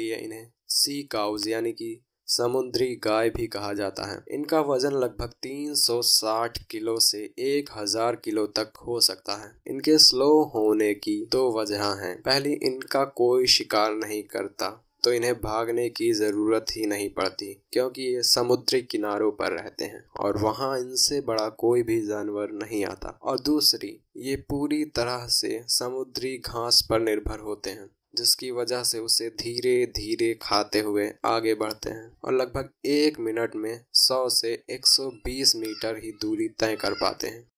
लिए इन्हें सी काउज यानी कि समुद्री गाय भी कहा जाता है इनका वजन लगभग 360 किलो से 1000 किलो तक हो सकता है इनके स्लो होने की दो वजह हैं पहली इनका कोई शिकार नहीं करता तो इन्हें भागने की ज़रूरत ही नहीं पड़ती क्योंकि ये समुद्री किनारों पर रहते हैं और वहाँ इनसे बड़ा कोई भी जानवर नहीं आता और दूसरी ये पूरी तरह से समुद्री घास पर निर्भर होते हैं जिसकी वजह से उसे धीरे धीरे खाते हुए आगे बढ़ते हैं और लगभग एक मिनट में 100 से 120 मीटर ही दूरी तय कर पाते हैं